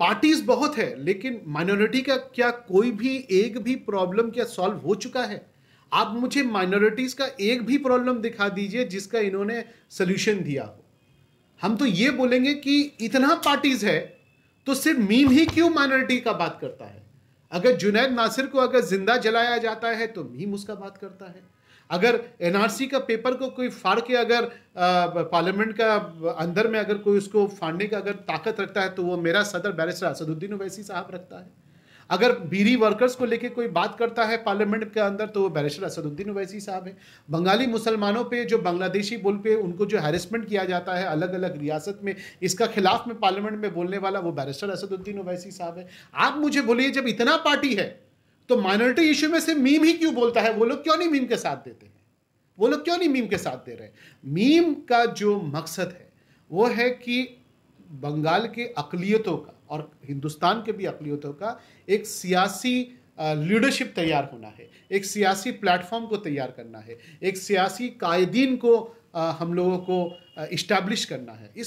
parties बहुत है लेकिन माइनॉरिटी का क्या कोई भी एक भी प्रॉब्लम क्या सॉल्व हो चुका है आप मुझे माइनॉरिटीज का एक भी प्रॉब्लम दिखा दीजिए जिसका इन्होंने सोल्यूशन दिया हो हम तो ये बोलेंगे कि इतना पार्टीज है तो सिर्फ मीम ही क्यों माइनॉरिटी का बात करता है अगर जुनैद नासिर को अगर जिंदा जलाया जाता है तो मीम उसका बात करता है अगर एनआरसी का पेपर को कोई फाड़ के अगर पार्लियामेंट का अंदर में अगर कोई उसको फाड़ने का अगर ताकत रखता है तो वो मेरा सदर बैरिस्टर असदुद्दीन ओवैसी साहब रखता है अगर बीरी वर्कर्स को लेके कोई बात करता है पार्लियामेंट के अंदर तो वो बैरिस्टर असदुद्दीन ओवैसी साहब है बंगाली मुसलमानों पे जो बांग्लादेशी बोल पे उनको जो हैरेसमेंट किया जाता है अलग अलग रियासत में इसका खिलाफ में पार्लियामेंट में बोलने वाला वो बैरिस्टर असदुद्दीन ओवैसी साहब है आप मुझे बोलिए जब इतना पार्टी है तो माइनॉरिटी इश्यू में से मीम ही क्यों बोलता है वो लोग क्यों नहीं मीम के साथ देते हैं वो लोग क्यों नहीं मीम के साथ दे रहे हैं मीम का जो मकसद है वो है कि बंगाल के अकलीतों का और हिंदुस्तान के भी अकलीतों का एक सियासी लीडरशिप तैयार होना है एक सियासी प्लेटफॉर्म को तैयार करना है एक सियासी कायदीन को हम लोगों को इस्टेब्लिश करना है इस